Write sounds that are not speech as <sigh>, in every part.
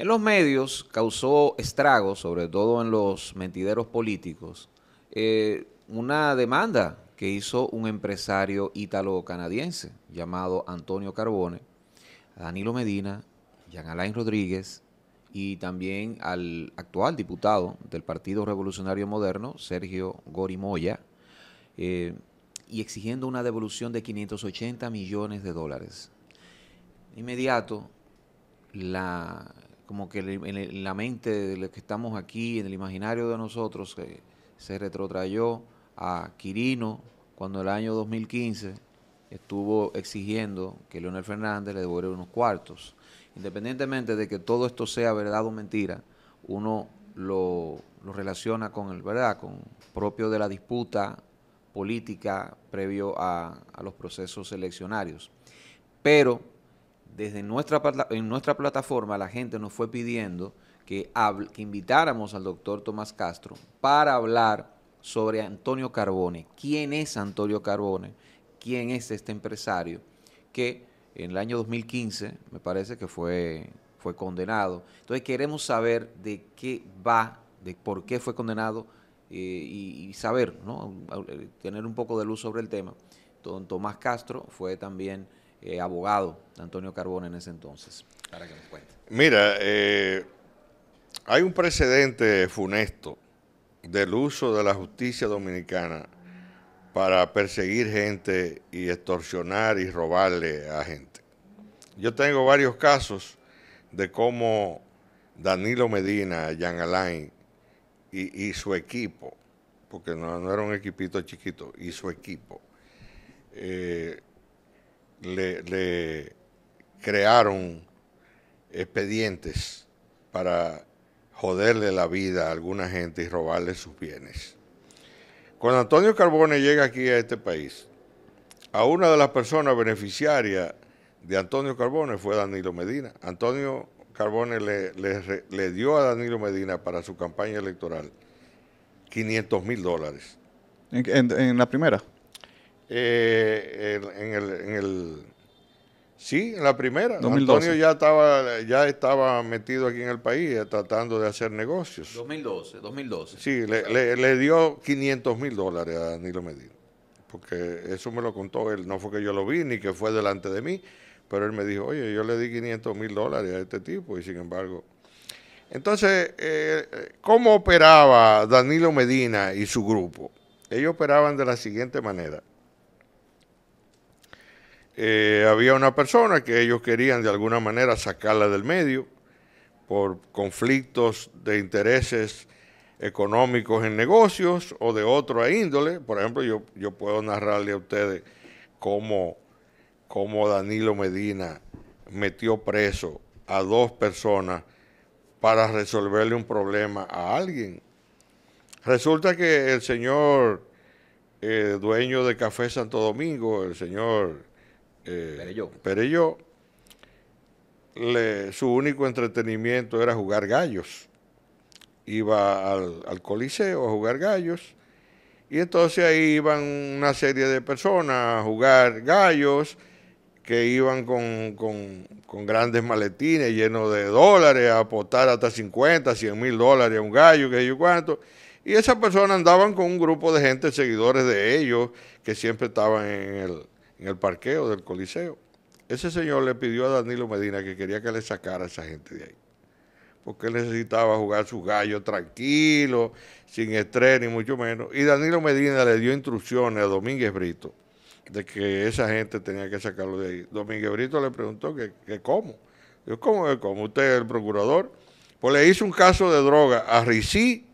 En los medios causó estragos, sobre todo en los mentideros políticos, eh, una demanda que hizo un empresario ítalo-canadiense llamado Antonio Carbone, a Danilo Medina, Jean Alain Rodríguez y también al actual diputado del Partido Revolucionario Moderno, Sergio Gorimoya, eh, y exigiendo una devolución de 580 millones de dólares. Inmediato, la, como que en la mente de los que estamos aquí, en el imaginario de nosotros, eh, se retrotrayó a Quirino cuando el año 2015 estuvo exigiendo que Leonel Fernández le devolviera unos cuartos. Independientemente de que todo esto sea verdad o mentira, uno lo, relaciona con el verdad, con propio de la disputa política previo a, a los procesos eleccionarios. Pero desde nuestra, en nuestra plataforma la gente nos fue pidiendo que, invitáramos al doctor Tomás Castro para hablar sobre Antonio Carbone. ¿Quién es Antonio Carbone? ¿Quién es este empresario que en el año 2015 me parece que fue, fue condenado? Entonces queremos saber de qué va, de por qué fue condenado eh, y, y, saber, ¿no? tener un poco de luz sobre el tema. Don Tomás Castro fue también abogado eh, abogado Antonio Carbón en ese entonces. Para que cuente. Mira, eh, hay un precedente funesto del uso de la justicia dominicana para perseguir gente y extorsionar y robarle a gente. Yo tengo varios casos de cómo Danilo Medina, Jean Alain y, su equipo, porque no, no, era un equipito chiquito, y su equipo, eh, le, crearon expedientes para joderle la vida a alguna gente y robarle sus bienes. Cuando Antonio Carbone llega aquí a este país, a una de las personas beneficiarias de Antonio Carbone fue Danilo Medina. Antonio Carbone le, dio a Danilo Medina para su campaña electoral 500 mil dólares. en la primera? Eh, en, el, en, Sí, en la primera. Antonio ya estaba, ya estaba metido aquí en el país eh, tratando de hacer negocios. 2012, 2012. Sí, le, dio 500 mil dólares a Danilo Medina. Porque eso me lo contó él. No fue que yo lo vi ni que fue delante de mí. Pero él me dijo, oye, yo le di 500 mil dólares a este tipo. Y sin embargo. Entonces, eh, ¿cómo operaba Danilo Medina y su grupo? Ellos operaban de la siguiente manera. Eh, había una persona que ellos querían de alguna manera sacarla del medio por conflictos de intereses económicos en negocios o de otra índole. Por ejemplo, yo, yo puedo narrarle a ustedes cómo, Danilo Medina metió preso a dos personas para resolverle un problema a alguien. Resulta que el señor eh, dueño de Café Santo Domingo, el señor eh, su único entretenimiento era jugar gallos. Iba al, coliseo a jugar gallos. Y entonces ahí iban una serie de personas a jugar gallos que iban con, grandes maletines llenos de dólares, a apostar hasta 50, 100 mil dólares a un gallo, que yo cuánto. Y esas personas andaban con un grupo de gente, seguidores de ellos, que siempre estaban en el, en el parqueo del Coliseo. Ese señor le pidió a Danilo Medina que quería que le sacara a esa gente de ahí. Porque él necesitaba jugar su gallo tranquilo, sin estrés ni mucho menos. Y Danilo Medina le dio instrucciones a Domínguez Brito de que esa gente tenía que sacarlo de ahí. Domínguez Brito le preguntó que, cómo. Yo, ¿cómo es cómo? Usted es el procurador. Pues le hizo un caso de droga a Ricí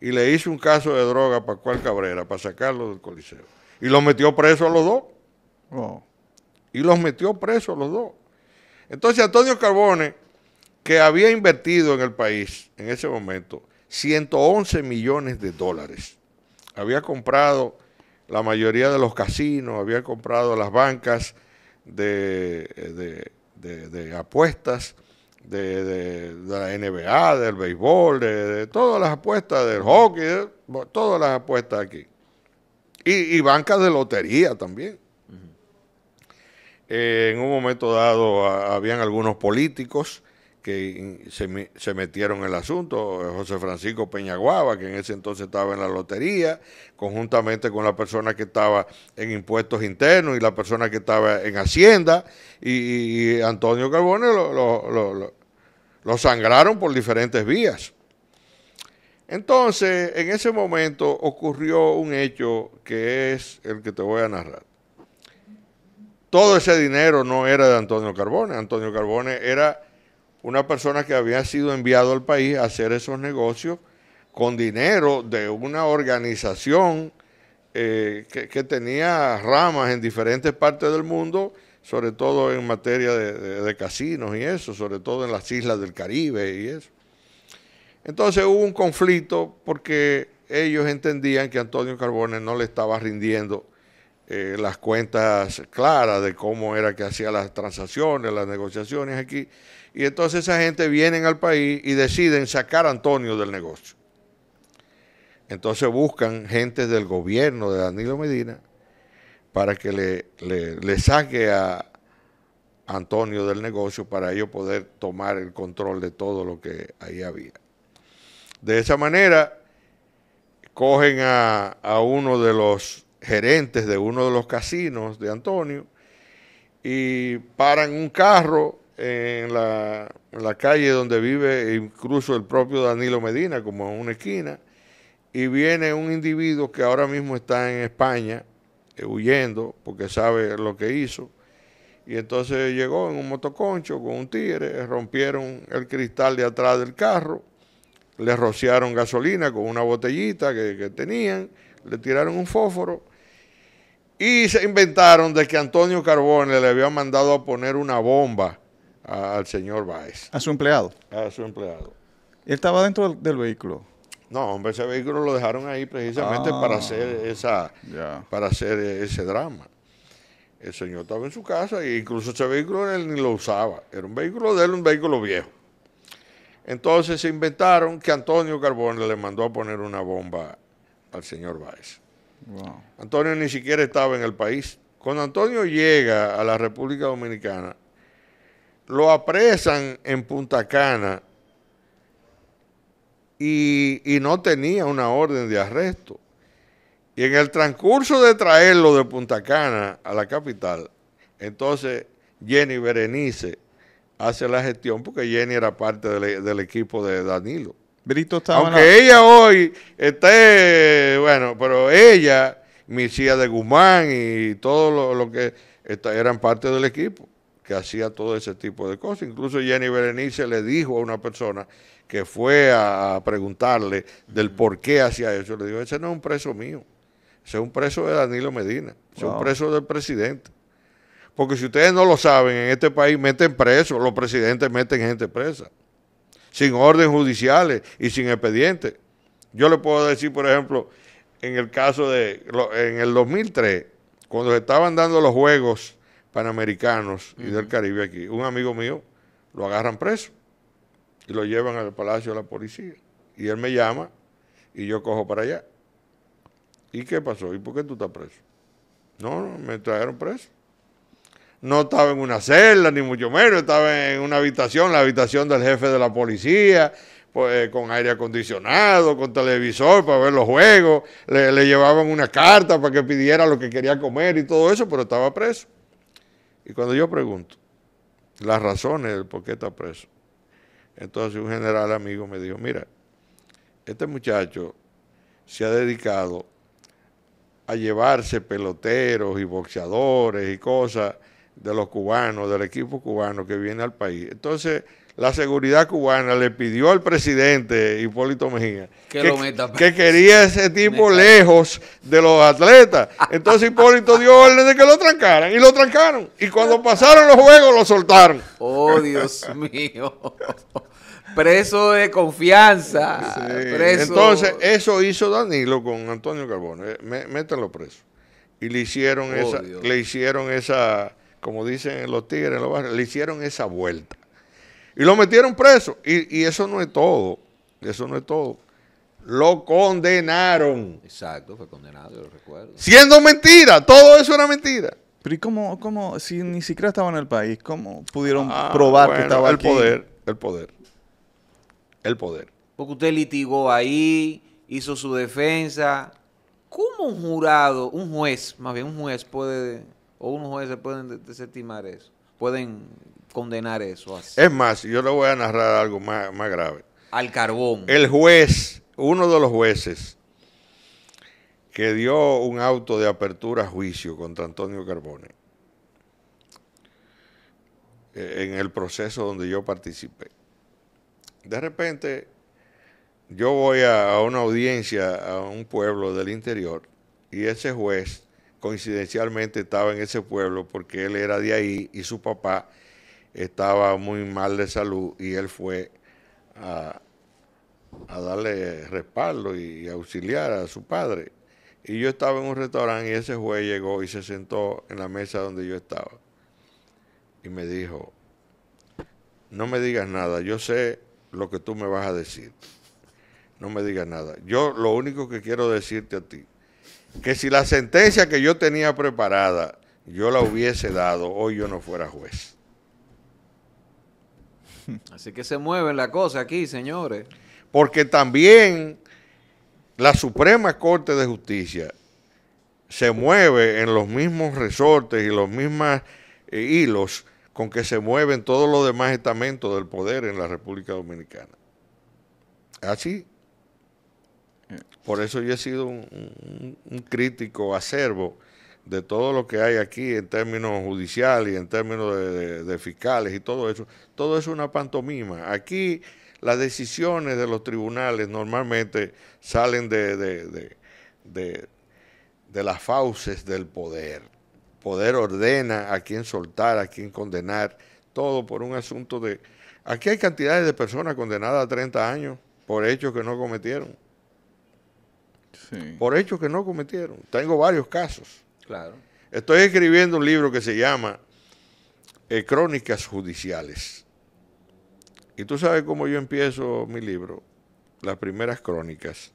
y le hizo un caso de droga a Pascual Cabrera para sacarlo del Coliseo. Y lo metió preso a los dos. Y los metió presos los dos. Entonces Antonio Carbone, que había invertido en el país en ese momento 111 millones de dólares, había comprado la mayoría de los casinos, había comprado las bancas de, eh, de apuestas, de, la NBA, del béisbol, de, todas las apuestas, del hockey, todas las apuestas aquí. Y, y bancas de lotería también. Eh, en un momento dado habían algunos políticos que se, metieron en el asunto, José Francisco Peñaguaba, que en ese entonces estaba en la lotería, conjuntamente con la persona que estaba en impuestos internos y la persona que estaba en Hacienda, y, Antonio Carbone lo sangraron por diferentes vías. Entonces, en ese momento ocurrió un hecho que es el que te voy a narrar todo ese dinero no era de Antonio Carbone. Antonio Carbone era una persona que había sido enviado al país a hacer esos negocios con dinero de una organización eh, que, tenía ramas en diferentes partes del mundo, sobre todo en materia de, de casinos y eso, sobre todo en las islas del Caribe y eso. Entonces hubo un conflicto porque ellos entendían que Antonio Carbone no le estaba rindiendo eh, las cuentas claras de cómo era que hacía las transacciones, las negociaciones aquí. Y entonces esa gente viene al país y deciden sacar a Antonio del negocio. Entonces buscan gente del gobierno de Danilo Medina para que le, le, saque a, Antonio del negocio para ellos poder tomar el control de todo lo que ahí había. De esa manera, cogen a, a uno de los gerentes de uno de los casinos de Antonio y paran un carro en la, calle donde vive incluso el propio Danilo Medina, como en una esquina, y viene un individuo que ahora mismo está en España eh, huyendo porque sabe lo que hizo. Y entonces llegó en un motoconcho con un tigre, rompieron el cristal de atrás del carro, le rociaron gasolina con una botellita que tenían le tiraron un fósforo y se inventaron de que Antonio Carbone le había mandado a poner una bomba al señor Báez. A su empleado. A su empleado. ¿Él estaba dentro del, vehículo? No, hombre, ese vehículo lo dejaron ahí precisamente ah, para hacer esa, para hacer ese drama. El señor estaba en su casa e incluso ese vehículo él ni lo usaba. Era un vehículo de él, un vehículo viejo. Entonces se inventaron que Antonio Carbone le mandó a poner una bomba al señor Báez. Antonio ni siquiera estaba en el país. Cuando Antonio llega a la República Dominicana, lo apresan en Punta Cana y, no tenía una orden de arresto. Y en el transcurso de traerlo de Punta Cana a la capital, entonces Jenny Berenice hace la gestión porque Jenny era parte del equipo de Danilo estaba. Aunque ella hoy esté. Bueno, pero ella, misía de Guzmán y todo lo, que eran parte del equipo que hacía todo ese tipo de cosas. Incluso Jenny Berenice le dijo a una persona que fue a preguntarle del por qué hacía eso. Le dijo: Ese no es un preso mío, ese es un preso de Danilo Medina, ese es un preso del presidente. Porque si ustedes no lo saben, en este país meten presos, los presidentes meten gente presa sin orden judiciales y sin expediente. Yo le puedo decir, por ejemplo, en el caso de, en el 2003, cuando se estaban dando los Juegos Panamericanos y del Caribe aquí, un amigo mío lo agarran preso y lo llevan al Palacio de la Policía. Y él me llama y yo cojo para allá. ¿Y qué pasó? ¿Y por qué tú estás preso? No, no, me trajeron preso no estaba en una celda, ni mucho menos, estaba en una habitación, la habitación del jefe de la policía, pues, eh, con aire acondicionado, con televisor para ver los juegos, le, llevaban una carta para que pidiera lo que quería comer y todo eso, pero estaba preso. Y cuando yo pregunto las razones del por qué está preso, entonces un general amigo me dijo, mira, este muchacho se ha dedicado a llevarse peloteros y boxeadores y cosas de los cubanos, del equipo cubano que viene al país. Entonces, la seguridad cubana le pidió al presidente Hipólito Mejía que, que quería ese <laughs> tipo lejos de los atletas. Entonces Hipólito dio orden de que lo trancaran y lo trancaron. Y cuando pasaron los juegos lo soltaron. Oh, Dios mío. Preso de confianza. Entonces, eso hizo Danilo con Antonio Carbone. Eh, mételo preso. Y le hicieron oh, esa, le hicieron esa como dicen los tigres en le hicieron esa vuelta. Y lo metieron preso. Y, eso no es todo. Eso no es todo. Lo condenaron. Exacto, fue condenado, yo lo recuerdo. Siendo mentira, todo eso era mentira. Pero ¿y cómo, cómo si ni siquiera estaba en el país, cómo pudieron ah, probar que estaba el poder, el poder. El poder. Porque usted litigó ahí, hizo su defensa. ¿Cómo un jurado, un juez, más bien un juez puede o unos jueces pueden desestimar eso, pueden condenar eso. Es más, yo le voy a narrar algo más, grave. Al carbón. El juez, uno de los jueces que dio un auto de apertura a juicio contra Antonio Carbone, eh, en el proceso donde yo participé. De repente, yo voy a, una audiencia a un pueblo del interior y ese juez coincidencialmente estaba en ese pueblo porque él era de ahí y su papá estaba muy mal de salud y él fue a, darle respaldo y auxiliar a su padre. Y yo estaba en un restaurante y ese juez llegó y se sentó en la mesa donde yo estaba. Y me dijo, no me digas nada, yo sé lo que tú me vas a decir. No me digas nada. Yo lo único que quiero decirte a ti que si la sentencia que yo tenía preparada yo la hubiese dado, hoy yo no fuera juez. <laughs> Así que se mueve la cosa aquí, señores. Porque también la Suprema Corte de Justicia se mueve en los mismos resortes y los mismos eh, hilos con que se mueven todos los demás estamentos del poder en la República Dominicana. Así, por eso yo he sido un, crítico acervo de todo lo que hay aquí en términos judiciales y en términos de, fiscales y todo eso. Todo es una pantomima. Aquí las decisiones de los tribunales normalmente salen de, las fauces del poder. Poder ordena a quién soltar, a quién condenar, todo por un asunto de... Aquí hay cantidades de personas condenadas a 30 años por hechos que no cometieron por hechos que no cometieron. Tengo varios casos. Claro. Estoy escribiendo un libro que se llama eh, Crónicas Judiciales. Y tú sabes cómo yo empiezo mi libro, las primeras crónicas.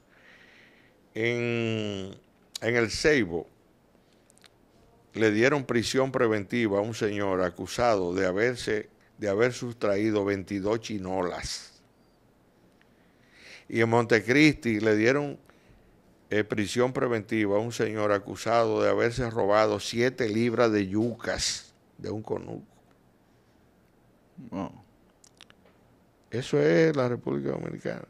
En, en el Ceibo le dieron prisión preventiva a un señor acusado de haberse de haber sustraído 22 chinolas. Y en Montecristi le dieron eh, prisión preventiva a un señor acusado de haberse robado siete libras de yucas de un conuco. Eso es la República Dominicana.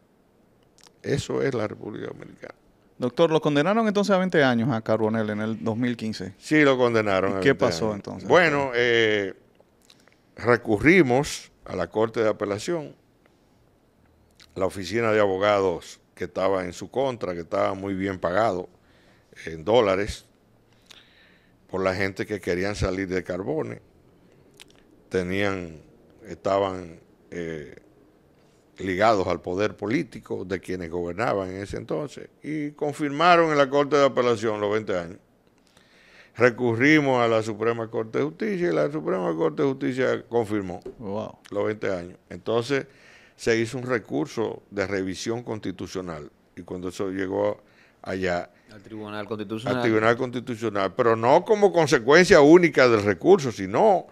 Eso es la República Dominicana. Doctor, lo condenaron entonces a 20 años a Carbonell en el 2015. Sí, lo condenaron. ¿Qué pasó entonces? Bueno, eh, recurrimos a la Corte de Apelación, la Oficina de Abogados que estaba en su contra, que estaba muy bien pagado en dólares por la gente que querían salir de Carbone. Tenían, estaban eh, ligados al poder político de quienes gobernaban en ese entonces y confirmaron en la Corte de Apelación los 20 años. Recurrimos a la Suprema Corte de Justicia y la Suprema Corte de Justicia confirmó los 20 años. Entonces, se hizo un recurso de revisión constitucional. Y cuando eso llegó allá... Al Tribunal Constitucional. Al Tribunal Constitucional, pero no como consecuencia única del recurso, sino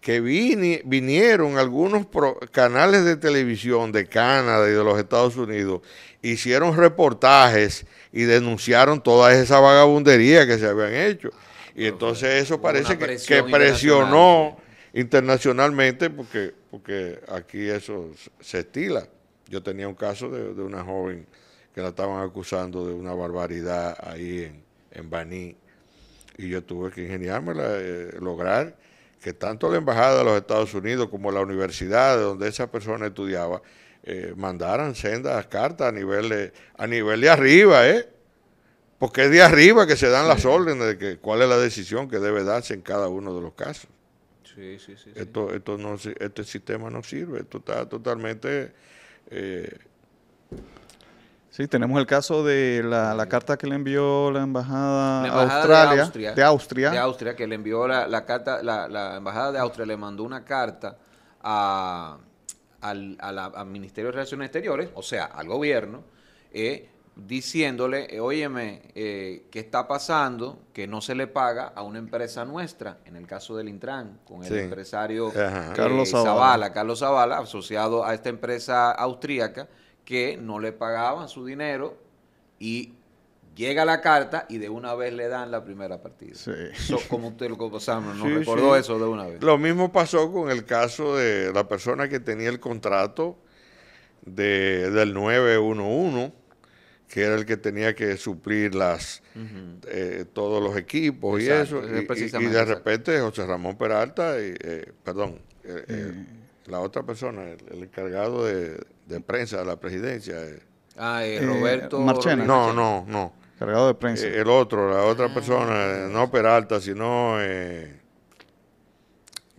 que vinieron algunos canales de televisión de Canadá y de los Estados Unidos, hicieron reportajes y denunciaron toda esa vagabundería que se habían hecho. Y entonces eso parece que presionó internacionalmente porque, porque aquí eso se estila. Yo tenía un caso de, una joven que la estaban acusando de una barbaridad ahí en, en Baní y yo tuve que ingeniármela, eh, lograr que tanto la Embajada de los Estados Unidos como la universidad donde esa persona estudiaba eh, mandaran sendas cartas a nivel, de, a nivel de arriba, ¿eh? porque es de arriba que se dan las órdenes de que, cuál es la decisión que debe darse en cada uno de los casos. Sí, sí, sí. Esto, esto no, este sistema no sirve, esto está totalmente... Eh, sí, tenemos el caso de la, carta que le envió la embajada, de, Austria, de, Austria, que le envió la, carta, la, embajada de Austria le mandó una carta a, al, al Ministerio de Relaciones Exteriores, o sea, al gobierno, eh, diciéndole, eh, óyeme, eh, ¿qué está pasando que no se le paga a una empresa nuestra? En el caso del Intran, con el empresario eh, Carlos Zavala. Carlos Zavala, asociado a esta empresa austríaca, que no le pagaban su dinero y llega la carta y de una vez le dan la primera partida. Sí. como usted lo Sam, nos recordó eso de una vez. Lo mismo pasó con el caso de la persona que tenía el contrato de, del 911 que era el que tenía que suplir las eh, todos los equipos y eso. y, de repente José Ramón Peralta, y, eh, perdón, eh, la otra persona, el, encargado de, prensa de la presidencia. ah, Roberto. Marchena. No, no, no. Encargado de prensa. el otro, la otra ah. persona, no Peralta, sino... Eh,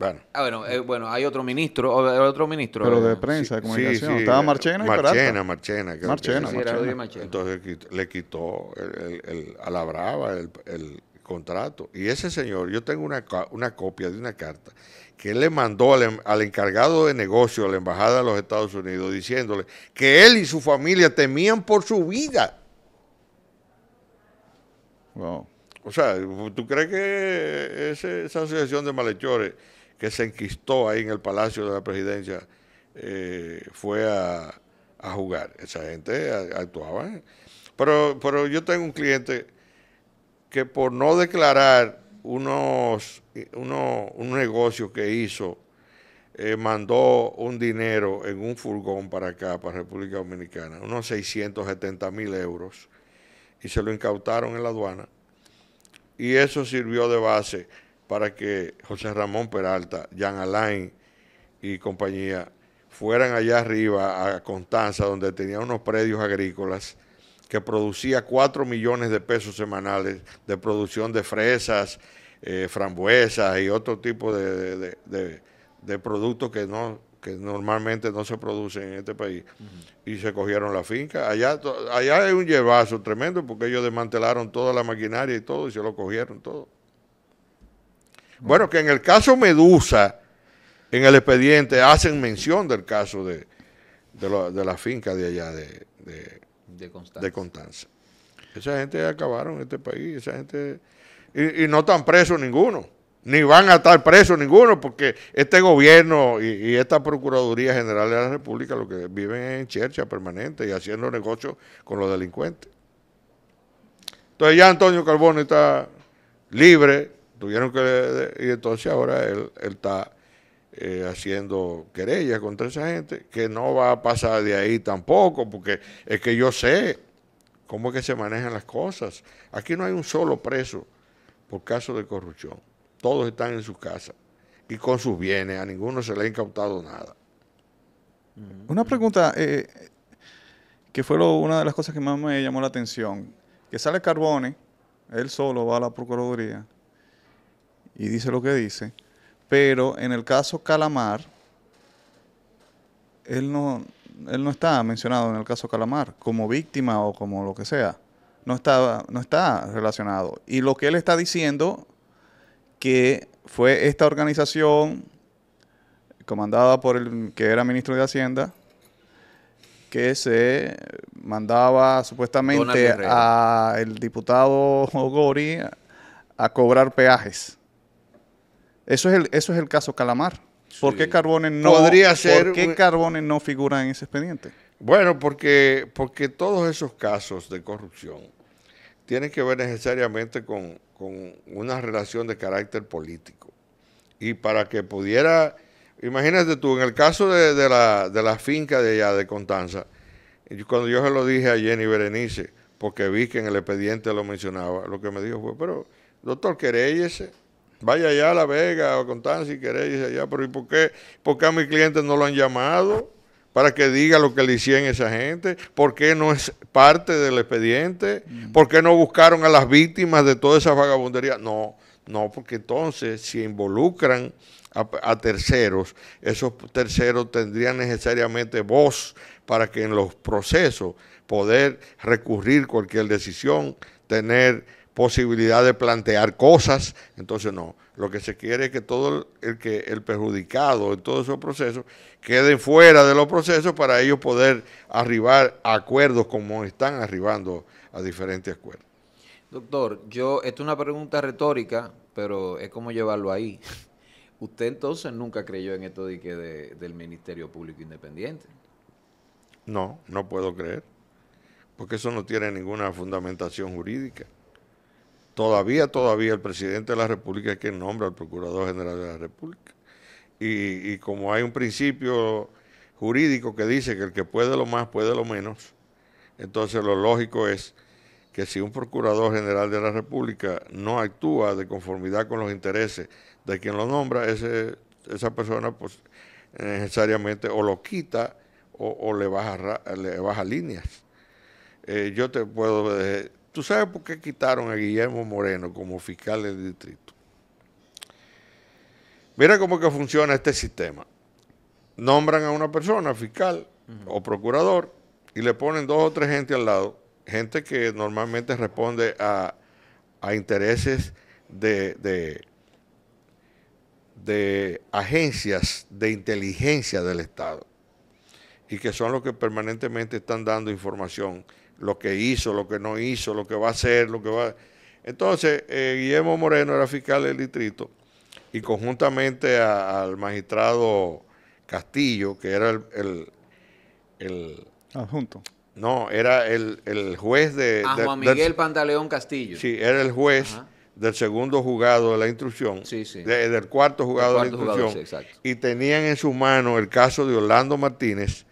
bueno. Ah, eh, bueno, hay otro ministro, eh, otro ministro. Pero de eh. prensa, de comunicación. Estaba Marchena y Marchena, Marchena, Marchena. Marchena, Entonces le quitó el, el, a la brava el, contrato. Y ese señor, yo tengo una, copia de una carta que él le mandó al, em, encargado de negocio de la Embajada de los Estados Unidos diciéndole que él y su familia temían por su vida. O sea, ¿tú crees que esa asociación de malhechores que se enquistó ahí en el Palacio de la Presidencia eh, fue a, jugar. Esa gente actuaba. Pero, pero yo tengo un cliente que por no declarar unos, un negocio que hizo, eh, mandó un dinero en un furgón para acá, para República Dominicana, unos 670 mil euros, y se lo incautaron en la aduana. Y eso sirvió de base para que José Ramón Peralta, Jan Alain y compañía fueran allá arriba a Constanza, donde tenía unos predios agrícolas que producía 4 millones de pesos semanales de producción de fresas, eh, frambuesas y otro tipo de, productos que no que normalmente no se producen en este país, y se cogieron la finca. Allá, allá hay un llevazo tremendo porque ellos desmantelaron toda la maquinaria y todo, y se lo cogieron todo. Bueno, que en el caso Medusa, en el expediente hacen mención del caso de, de, la finca de allá de, de, Constanza. Esa gente acabaron este país, esa gente... Y, no están presos ninguno, ni van a estar presos ninguno, porque este gobierno y, esta Procuraduría General de la República lo que viven es en chercha permanente y haciendo negocios con los delincuentes. Entonces ya Antonio Carbone está libre, Tuvieron que. Y entonces ahora él, está eh, haciendo querellas contra esa gente, que no va a pasar de ahí tampoco, porque es que yo sé cómo es que se manejan las cosas. Aquí no hay un solo preso por caso de corrupción. Todos están en su casa y con sus bienes, a ninguno se le ha incautado nada. Una pregunta eh, que fue una de las cosas que más me llamó la atención, que sale Carbone, él solo va a la Procuraduría, y dice lo que dice, pero en el caso Calamar, él no, él no está mencionado en el caso Calamar como víctima o como lo que sea. No está, no está relacionado. Y lo que él está diciendo que fue esta organización comandada por el que era ministro de Hacienda, que se mandaba supuestamente al diputado Gori a cobrar peajes. Eso es el, eso es el caso Calamar. ¿Por qué carbones no, ¿por qué no figura en ese expediente? Bueno, porque, porque todos esos casos de corrupción tienen que ver necesariamente con, una relación de carácter político. Y para que pudiera, imagínate tú, en el caso de, la, finca de allá, de Constanza, cuando yo se lo dije a Jenny Berenice, porque vi que en el expediente lo mencionaba, lo que me dijo fue, pero doctor, querellese Vaya allá a La Vega o a Contanza si queréis allá, pero ¿y por qué, por a mis clientes no lo han llamado? Para que diga lo que le hicieron esa gente, ¿por qué no es parte del expediente? Mm. ¿Por qué no buscaron a las víctimas de toda esa vagabundería? No, no, porque entonces si involucran a, a, terceros, esos terceros tendrían necesariamente voz para que en los procesos poder recurrir cualquier decisión, tener posibilidad de plantear cosas. Entonces, no, lo que se quiere es que todo el, que el perjudicado en todos esos procesos quede fuera de los procesos para ellos poder arribar a acuerdos como están arribando a diferentes acuerdos. Doctor, yo, esto es una pregunta retórica, pero es como llevarlo ahí. <laughs> Usted entonces nunca creyó en esto de que del Ministerio Público Independiente. No, no puedo creer, porque eso no tiene ninguna fundamentación jurídica. Todavía, todavía el presidente de la República es quien nombra al Procurador General de la República. Y, como hay un principio jurídico que dice que el que puede lo más, puede lo menos, entonces lo lógico es que si un Procurador General de la República no actúa de conformidad con los intereses de quien lo nombra, esa persona pues necesariamente o lo quita o, le, baja, le baja líneas. Eh, yo te puedo ¿Tú sabes por qué quitaron a Guillermo Moreno como fiscal del distrito? Mira cómo que funciona este sistema. Nombran a una persona, fiscal o procurador, y le ponen dos o tres gente al lado, gente que normalmente responde a, intereses de, de, de agencias de inteligencia del Estado, y que son los que permanentemente están dando información lo que hizo, lo que no hizo, lo que va a hacer, lo que va a... Entonces, eh, Guillermo Moreno era fiscal del distrito y conjuntamente al magistrado Castillo, que era el... el, Adjunto. No, era el, juez de... A Juan Miguel Pantaleón Castillo. Sí, era el juez del segundo jugado de la instrucción, sí, sí. del cuarto jugado de la instrucción, y tenían en su mano el caso de Orlando Martínez,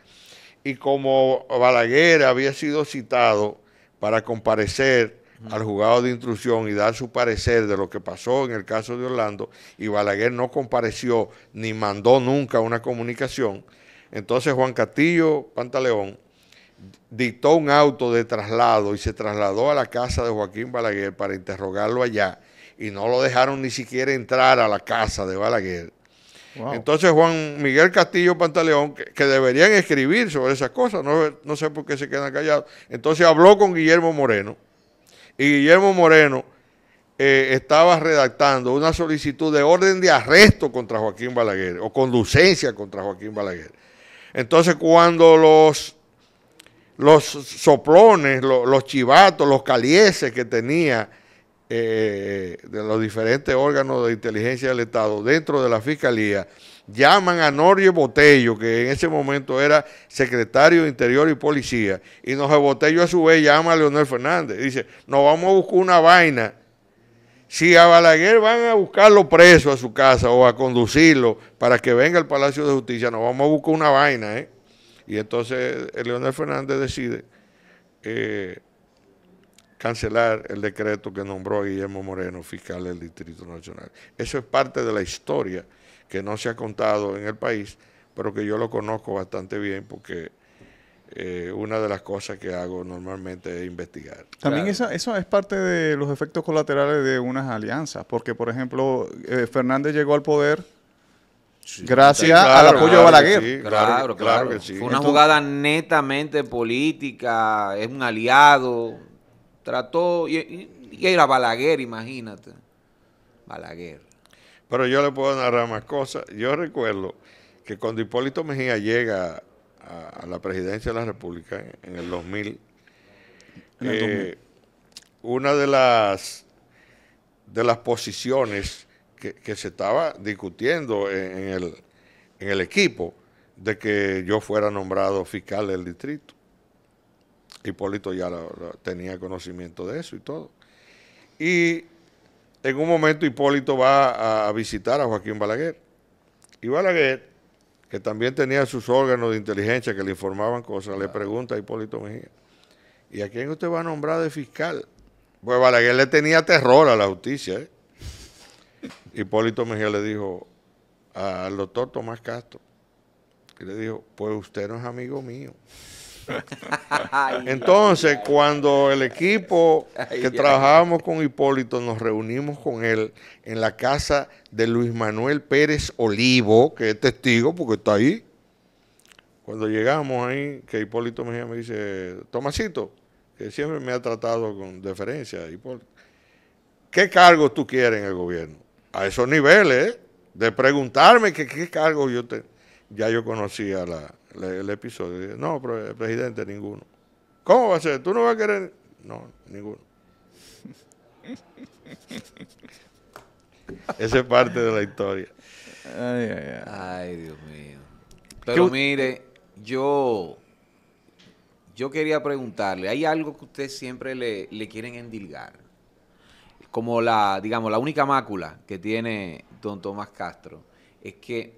y como Balaguer había sido citado para comparecer al juzgado de instrucción y dar su parecer de lo que pasó en el caso de Orlando, y Balaguer no compareció ni mandó nunca una comunicación, entonces Juan Castillo Pantaleón dictó un auto de traslado y se trasladó a la casa de Joaquín Balaguer para interrogarlo allá y no lo dejaron ni siquiera entrar a la casa de Balaguer entonces Juan Miguel Castillo Pantaleón, que, deberían escribir sobre esas cosas, no, sé por qué se quedan callados. Entonces habló con Guillermo Moreno y Guillermo Moreno eh, estaba redactando una solicitud de orden de arresto contra Joaquín Balaguer o conducencia contra Joaquín Balaguer. Entonces cuando los, los soplones, los, los chivatos, los calieses que tenía eh, de los diferentes órganos de inteligencia del Estado dentro de la Fiscalía, llaman a Norio Botello, que en ese momento era secretario de Interior y Policía, y Norio Botello a su vez llama a Leonel Fernández. Y dice, nos vamos a buscar una vaina. Si a Balaguer van a buscarlo preso a su casa o a conducirlo para que venga al Palacio de Justicia, nos vamos a buscar una vaina. ¿eh? Y entonces eh, Leonel Fernández decide eh, cancelar el decreto que nombró a Guillermo Moreno fiscal del Distrito Nacional. Eso es parte de la historia que no se ha contado en el país, pero que yo lo conozco bastante bien porque eh, una de las cosas que hago normalmente es investigar. También eso es parte de los efectos colaterales de unas alianzas, porque por ejemplo, eh, Fernández llegó al poder gracias al apoyo de Balaguer. claro, claro, que sí. Fue una jugada netamente política, es un aliado. Trató, y, era Balaguer, imagínate. Balaguer. Pero yo le puedo narrar más cosas. Yo recuerdo que cuando Hipólito Mejía llega a, la presidencia de la República en el 2000, eh, una de las, de las posiciones que, se estaba discutiendo en el equipo de que yo fuera nombrado fiscal del distrito. Hipólito ya tenía conocimiento de eso y todo. Y en un momento Hipólito va a, visitar a Joaquín Balaguer. Y Balaguer, que también tenía sus órganos de inteligencia que le informaban cosas, le pregunta a Hipólito Mejía, ¿y a quién usted va a nombrar de fiscal? Pues Balaguer le tenía terror a la justicia. ¿eh? Hipólito Mejía le dijo al doctor Tomás Castro, y le dijo, pues usted no es amigo mío. Entonces, cuando el equipo que trabajábamos con Hipólito nos reunimos con él en la casa de Luis Manuel Pérez Olivo, que es testigo porque está ahí. Cuando llegamos ahí, que Hipólito me dice, Tomasito, que siempre me ha tratado con deferencia, Hipólito, ¿qué cargo tú quieres en el gobierno? A esos niveles, ¿eh? de preguntarme qué cargo yo te... Ya yo conocía la el episodio. No, presidente, ninguno. ¿Cómo va a ser? ¿Tú no vas a querer? No, ninguno. <laughs> Esa es parte de la historia. Ay, ay, ay. Dios mío. Pero mire, yo, yo quería preguntarle, ¿hay algo que usted siempre le, le quieren endilgar? Como la, digamos, la única mácula que tiene don Tomás Castro es que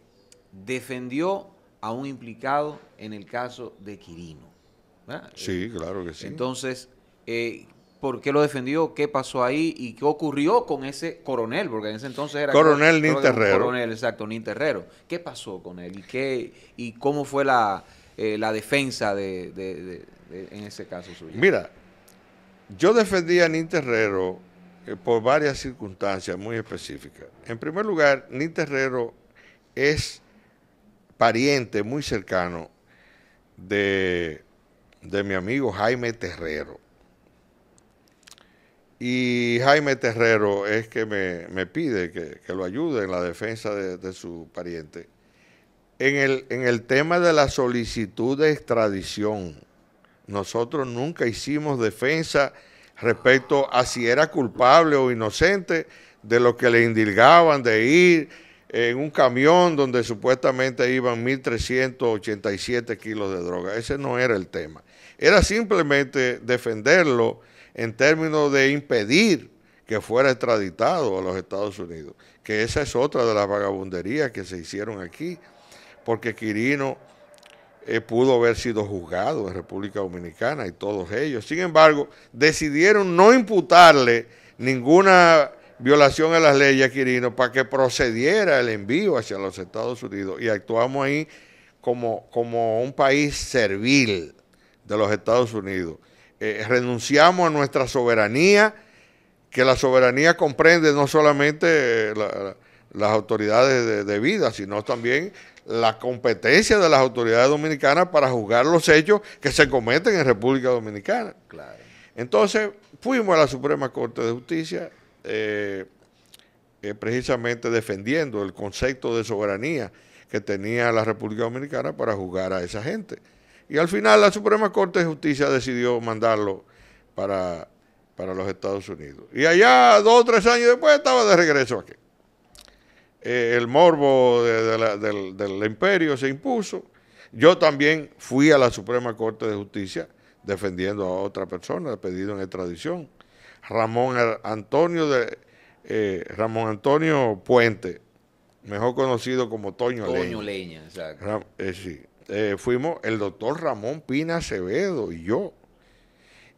defendió aún implicado en el caso de Quirino. Sí, claro que sí. Entonces, eh, por qué lo defendió, qué pasó ahí y qué ocurrió con ese coronel, porque en ese entonces era... Coronel Ninterrero. Coronel, exacto, Terrero. ¿Qué pasó con él y, qué, y cómo fue la, eh, defensa en ese caso suyo? Mira, yo defendí a Ninterrero eh, por varias circunstancias muy específicas. En primer lugar, Terrero es pariente muy cercano de, mi amigo Jaime Terrero. Y Jaime Terrero es que me, pide que, lo ayude en la defensa de, su pariente. En el, en el, tema de la solicitud de extradición, nosotros nunca hicimos defensa respecto a si era culpable o inocente de lo que le indilgaban de ir en un camión donde supuestamente iban 1.387 kilos de droga. Ese no era el tema. Era simplemente defenderlo en términos de impedir que fuera extraditado a los Estados Unidos, que esa es otra de las vagabunderías que se hicieron aquí, porque Quirino eh, pudo haber sido juzgado en República Dominicana y todos ellos. Sin embargo, decidieron no imputarle ninguna violación a las leyes, Quirino, para que procediera el envío hacia los Estados Unidos y actuamos ahí como, como un país servil de los Estados Unidos. Eh, renunciamos a nuestra soberanía, que la soberanía comprende no solamente eh, las autoridades de, vida, sino también la competencia de las autoridades dominicanas para juzgar los hechos que se cometen en República Dominicana. Claro. Entonces, fuimos a la Suprema Corte de Justicia, eh, eh, precisamente defendiendo el concepto de soberanía que tenía la República Dominicana para juzgar a esa gente. Y al final la Suprema Corte de Justicia decidió mandarlo para, los Estados Unidos. Y allá, dos o tres años después, estaba de regreso aquí. Eh, el morbo del, del imperio se impuso. Yo también fui a la Suprema Corte de Justicia defendiendo a otra persona, pedido en extradición. Ramón Antonio de eh, Ramón Antonio Puente, mejor conocido como Toño, Toño Leña. Eh, sí. Eh, fuimos el doctor Ramón Pina Acevedo y yo.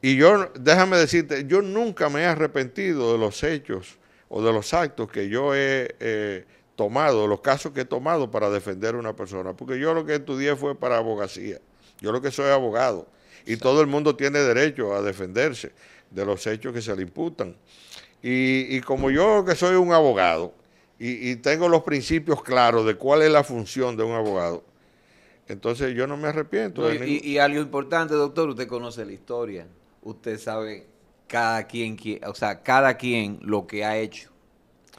Y yo, déjame decirte, yo nunca me he arrepentido de los hechos o de los actos que yo he tomado, los casos que he tomado para defender a una persona, porque yo lo que estudié fue para abogacía. Yo lo que soy abogado y todo el mundo tiene derecho a defenderse de los hechos que se le imputan. Y, y como yo que soy un abogado y, y, tengo los principios claros de cuál es la función de un abogado, entonces yo no me arrepiento. y, algo importante, doctor, usted conoce la historia, usted sabe cada quien, o sea, cada quien lo que ha hecho.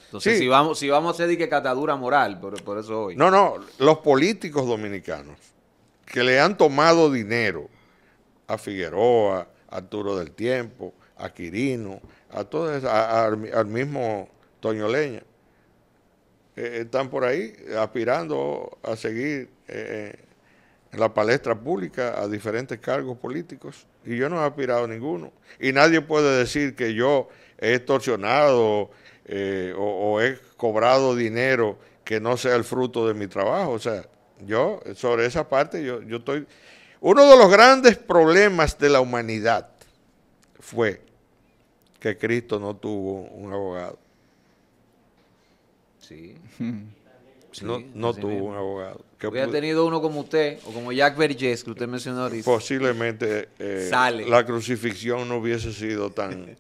Entonces, si, vamos, si vamos a hacer que catadura moral, por, por eso hoy. No, no, los políticos dominicanos que le han tomado dinero a Figueroa, Arturo del Tiempo, a Quirino, a todos al, mismo Toño Leña. Eh, eh, están por ahí aspirando a seguir eh, en la palestra pública a diferentes cargos políticos y yo no he aspirado a ninguno. Y nadie puede decir que yo he extorsionado o, he cobrado dinero que no sea el fruto de mi trabajo. O sea, yo sobre esa parte, yo estoy... Uno de los grandes problemas de la humanidad fue que Cristo no tuvo un abogado. Sí. <laughs> no, tuvo un abogado. Que Hubiera tenido uno como usted, o como Jack Verges, que usted mencionó ahorita. Posiblemente eh, la crucifixión no hubiese sido <laughs> tan,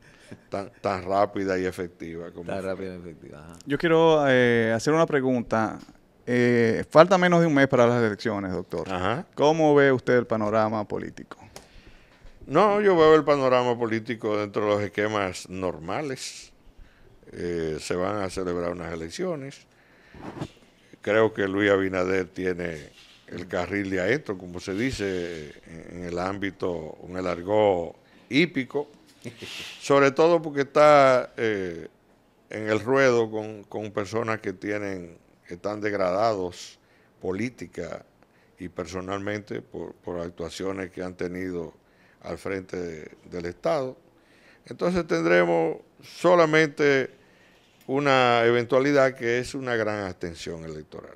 tan, rápida y efectiva. Como tan rápida y efectiva. Yo quiero eh, hacer una pregunta. Eh, falta menos de un mes para las elecciones, doctor. Ajá. ¿Cómo ve usted el panorama político? No, yo veo el panorama político dentro de los esquemas normales. Eh, se van a celebrar unas elecciones. Creo que Luis Abinader tiene el carril de esto, como se dice en el ámbito, un el argot hípico, sobre todo porque está eh, en el ruedo con, personas que tienen, que están degradados política y personalmente por, por actuaciones que han tenido al frente del Estado. Entonces tendremos solamente una eventualidad que es una gran abstención electoral.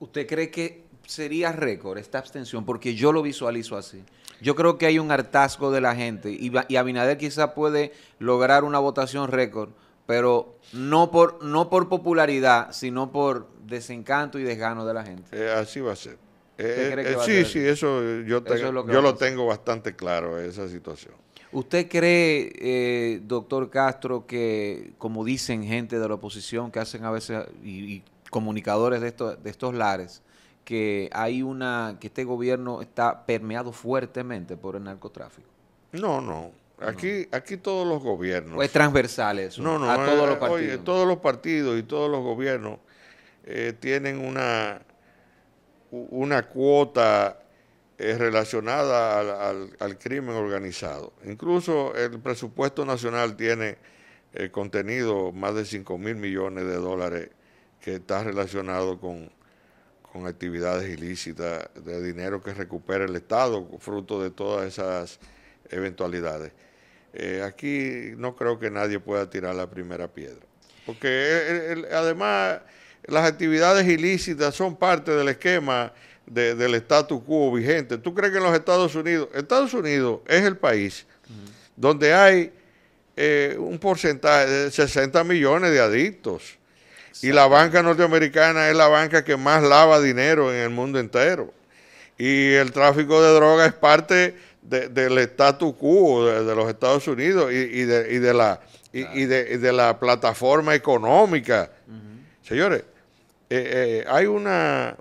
¿Usted cree que sería récord esta abstención? Porque yo lo visualizo así. Yo creo que hay un hartazgo de la gente y, Abinader quizá puede lograr una votación récord, pero no por, no por popularidad, sino por desencanto y desgano de la gente. Eh, así va a ser. Eh, eh, sí, sí, eso eh, yo, lo, yo lo tengo bastante claro, esa situación. ¿Usted cree, doctor Castro, que como dicen gente de la oposición que hacen a veces y, comunicadores de, de estos lares, que hay una que este gobierno está permeado fuertemente por el narcotráfico? No, no. Aquí, aquí todos los gobiernos. Es transversal eso. No, no. A todos los partidos. Oye, todos los partidos y todos los gobiernos tienen una una cuota eh, relacionada al, crimen organizado. Incluso el presupuesto nacional tiene eh, contenido más de 5 mil millones de dólares que está relacionado con, actividades ilícitas de dinero que recupera el Estado, fruto de todas esas eventualidades. Eh, aquí no creo que nadie pueda tirar la primera piedra. Porque además las actividades ilícitas son parte del esquema del status quo vigente. ¿Tú crees que en los Estados Unidos, Estados Unidos es el país donde hay eh, un porcentaje de 60 millones de adictos? Y la banca norteamericana es la banca que más lava dinero en el mundo entero. Y el tráfico de droga es parte del status quo de, los Estados Unidos y, de, la, plataforma económica. Señores, eh, eh, hay una,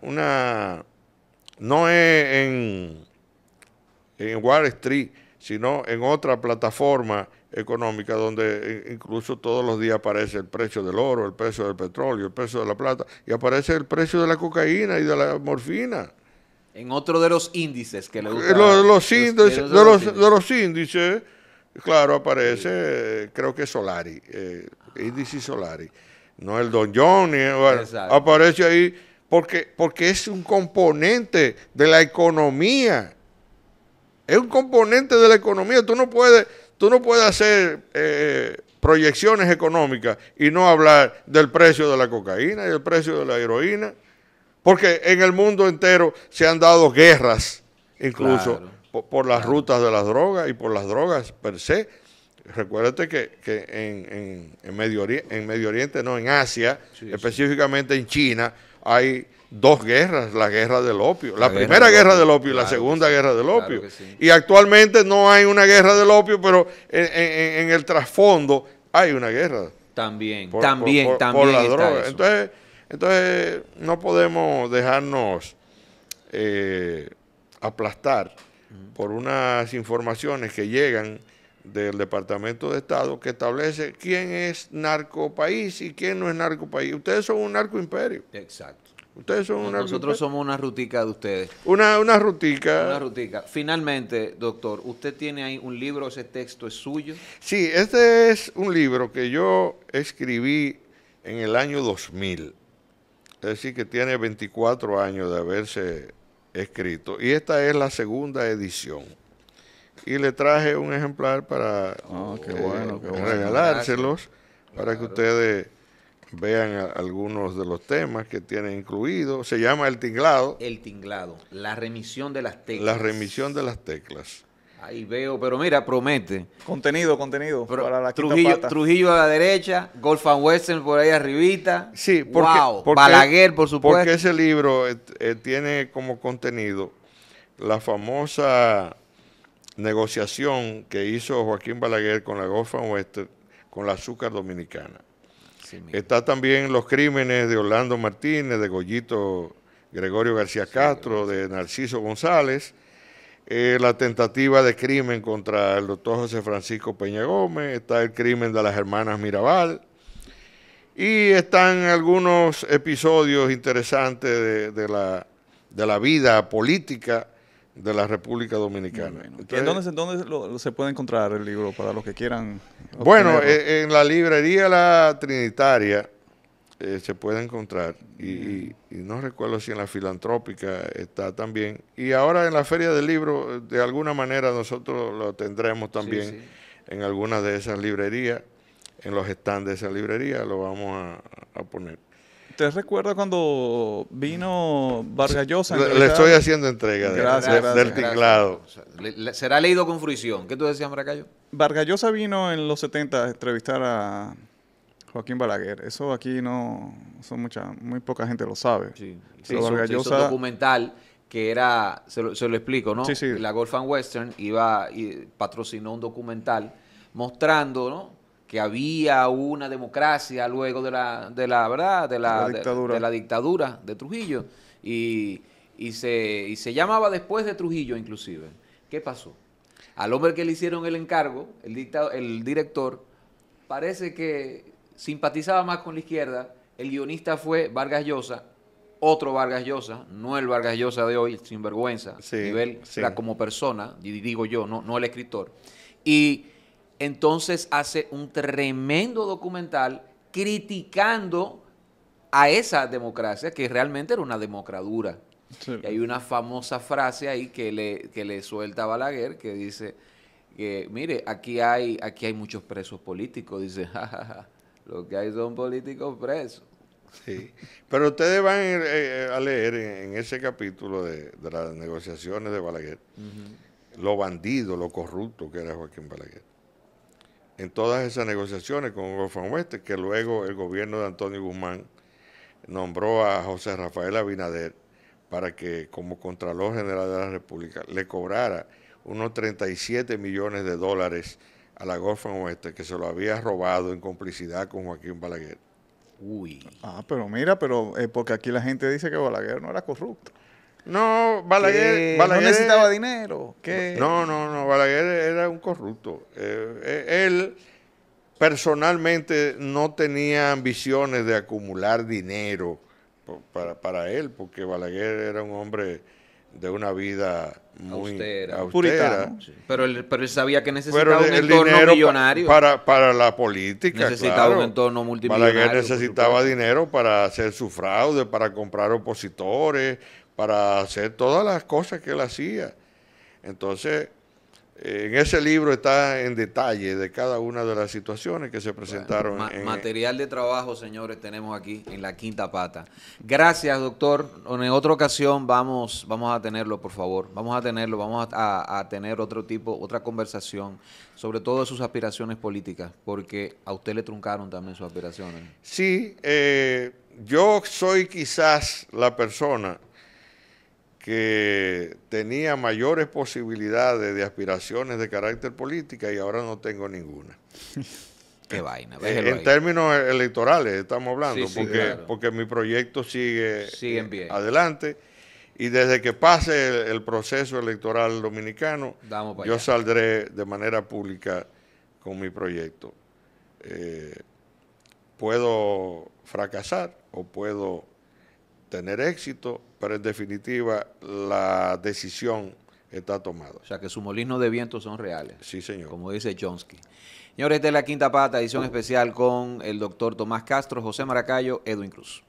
no es en, Wall Street, sino en otra plataforma económica donde incluso todos los días aparece el precio del oro, el precio del petróleo, el precio de la plata y aparece el precio de la cocaína y de la morfina. En otro de los índices que le gusta. de, los, índices, claro, aparece, creo que Solari, eh, ah. índice Solari no el Don Johnny, eh, aparece ahí porque, porque es un componente de la economía. Es un componente de la economía. Tú no puedes, tú no hacer eh, proyecciones económicas y no hablar del precio de la cocaína y del precio de la heroína. Porque en el mundo entero se han dado guerras, incluso por, las rutas de las drogas y por las drogas per se Recuérdate que, que en, en, Medio Oriente, en Medio Oriente, no, en Asia, específicamente en China, hay dos guerras, la guerra del opio, la, primera guerra del opio, y la segunda guerra del opio. y actualmente no hay una guerra del opio, pero en, en el trasfondo hay una guerra. También, también, también. la droga. Entonces, entonces, no podemos dejarnos eh, aplastar por unas informaciones que llegan del Departamento de Estado que establece quién es narco y quién no es narco país. Ustedes son un narco imperio. Exacto. Ustedes son un Nosotros somos una rutica de ustedes. Una, una rutica. Una rutica. Finalmente, doctor, usted tiene ahí un libro, ese texto es suyo. Sí, este es un libro que yo escribí en el año 2000. Es decir, que tiene 24 años de haberse escrito. Y esta es la segunda edición y le traje un ejemplar para ah, eh, regalárselos para que ustedes vean algunos de los temas que tiene incluido. Se llama El Tinglado. El Tinglado, la remisión de las teclas. La remisión de las teclas. Ahí veo, pero mira, promete. Contenido, contenido. para la Trujillo, Trujillo a la derecha, Golf and Western por ahí arribita. Sí, porque, Balaguer, por supuesto. Porque ese libro eh, eh, tiene como contenido la famosa negociación que hizo Joaquín Balaguer con la Golfa Oeste, con la azúcar dominicana. Está también los crímenes de Orlando Martínez, de Goyito Gregorio García Castro, de Narciso González, eh, la tentativa de crimen contra el doctor José Francisco Peña Gómez, está el crimen de las hermanas Mirabal, y están algunos episodios interesantes de, la, de la vida política de la República Dominicana. ¿En ¿Dónde, se puede encontrar el libro para los que quieran? Bueno, eh, en la librería La Trinitaria eh, se puede encontrar y, no recuerdo si en la filantrópica está también. Y ahora en la feria del libro, de alguna manera nosotros lo tendremos también en algunas de esas librerías, en los stands de esa librería lo vamos a poner. ¿Te recuerda cuando vino Vargas Le, estoy haciendo entrega del tinglado. será leído con fruición. ¿Qué tú decías, Maracayo? Vargas vino en los 70 a entrevistar a Joaquín Balaguer. Eso aquí no, son mucha, muy poca gente lo sabe. Sí, sí un documental que era, se lo, se lo explico, ¿no? Sí, sí. La Golf and Western iba y patrocinó un documental mostrando, ¿no? que había una democracia luego de la, de de la, dictadura. De, Trujillo y, y, se, y se llamaba después de Trujillo inclusive. ¿Qué pasó? Al hombre que le hicieron el encargo, el, el director, parece que simpatizaba más con la izquierda. El guionista fue Vargas Llosa, otro Vargas Llosa, no el Vargas Llosa de hoy, sinvergüenza, sí, nivel sí. como persona, digo yo, no, no el escritor. Y entonces hace un tremendo documental criticando a esa democracia que realmente era una democradura. Y hay una famosa frase ahí que le, le suelta a Balaguer que dice que, mire, aquí hay, aquí hay muchos presos políticos. Dice, jajaja, lo que hay son políticos presos. Sí, pero ustedes van eh, eh, a leer en, ese capítulo de, las negociaciones de Balaguer, lo bandido, lo corrupto que era Joaquín Balaguer en todas esas negociaciones con Golfo Oeste, que luego el gobierno de Antonio Guzmán nombró a José Rafael Abinader para que como Contralor General de la República le cobrara unos 37 millones de dólares a la Golfan Oeste que se lo había robado en complicidad con Joaquín Balaguer. Uy. Ah, pero mira, pero eh, porque aquí la gente dice que Balaguer no era corrupto. No, Balaguer, No necesitaba dinero. No, no, no. Balaguer era un corrupto. Eh, eh, él personalmente no tenía ambiciones de acumular dinero para, él, porque Balaguer era un hombre de una vida muy austera. pero, él, sabía que necesitaba un entorno millonario. Para, la política. Necesitaba un entorno Balaguer necesitaba dinero para hacer su fraude, para comprar opositores, para hacer todas las cosas que él hacía. Entonces, en ese libro está en detalle de cada una de las situaciones que se presentaron. material de trabajo, señores, tenemos aquí en la quinta pata. Gracias, doctor. En otra ocasión vamos, vamos a tenerlo, por favor. Vamos a tenerlo, vamos a, tener otro tipo, otra conversación, sobre todo sus aspiraciones políticas, porque a usted le truncaron también sus aspiraciones. Sí, eh, yo soy quizás la persona que tenía mayores posibilidades de aspiraciones de carácter política y ahora no tengo ninguna. <laughs> Qué vaina. Eh, en términos electorales estamos hablando, porque, porque mi proyecto sigue eh, adelante y desde que pase el, proceso electoral dominicano, yo saldré de manera pública con mi proyecto. Eh, puedo fracasar o puedo tener éxito, pero en definitiva la decisión está tomada. O sea que sus molinos de viento son reales. Sí, señor. Como dice Chomsky. Señores, esta es la quinta pata, edición oh. especial con el doctor Tomás Castro, José Maracayo, Edwin Cruz.